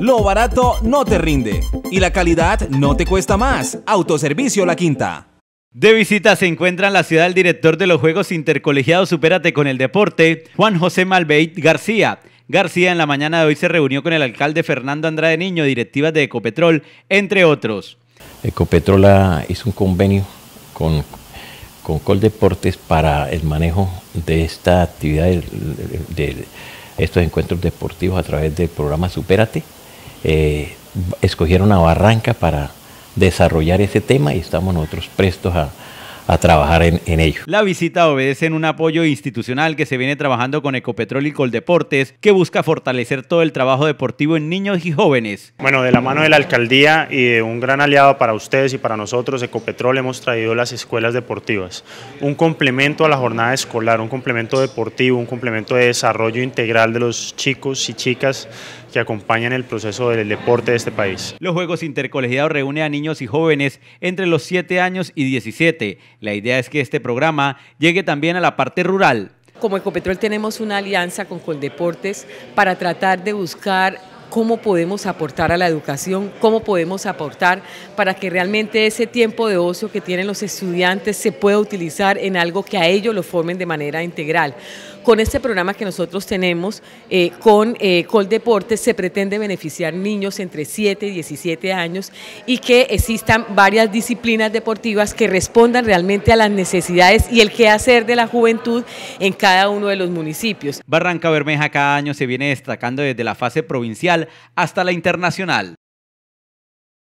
Lo barato no te rinde y la calidad no te cuesta más. Autoservicio La Quinta. De visita se encuentra en la ciudad el director de los Juegos Intercolegiados Supérate con el Deporte, Juan José Malveit García. García en la mañana de hoy se reunió con el alcalde Fernando Andrade Niño, directivas de Ecopetrol, entre otros. Ecopetrol hizo un convenio con, con Coldeportes para el manejo de esta actividad, de, estos encuentros deportivos a través del programa Supérate eh, escogieron a Barranca para desarrollar ese tema y estamos nosotros prestos a, trabajar en, en, ello. La visita obedece en un apoyo institucional que se viene trabajando con Ecopetrol y Coldeportes, que busca fortalecer todo el trabajo deportivo en niños y jóvenes. Bueno, de la mano de la alcaldía y de un gran aliado para ustedes y para nosotros, Ecopetrol, hemos traído las escuelas deportivas. Un complemento a la jornada escolar, un complemento deportivo, un complemento de desarrollo integral de los chicos y chicas que acompañan el proceso del deporte de este país. Los Juegos Intercolegiados reúnen a niños y jóvenes entre los 7 años y 17. La idea es que este programa llegue también a la parte rural. Como Ecopetrol tenemos una alianza con Coldeportes para tratar de buscar cómo podemos aportar a la educación, cómo podemos aportar para que realmente ese tiempo de ocio que tienen los estudiantes se pueda utilizar en algo que a ellos lo formen de manera integral. Con este programa que nosotros tenemos eh, con eh, Deportes se pretende beneficiar niños entre 7 y 17 años y que existan varias disciplinas deportivas que respondan realmente a las necesidades y el quehacer de la juventud en cada uno de los municipios. Barranca Bermeja cada año se viene destacando desde la fase provincial hasta la internacional.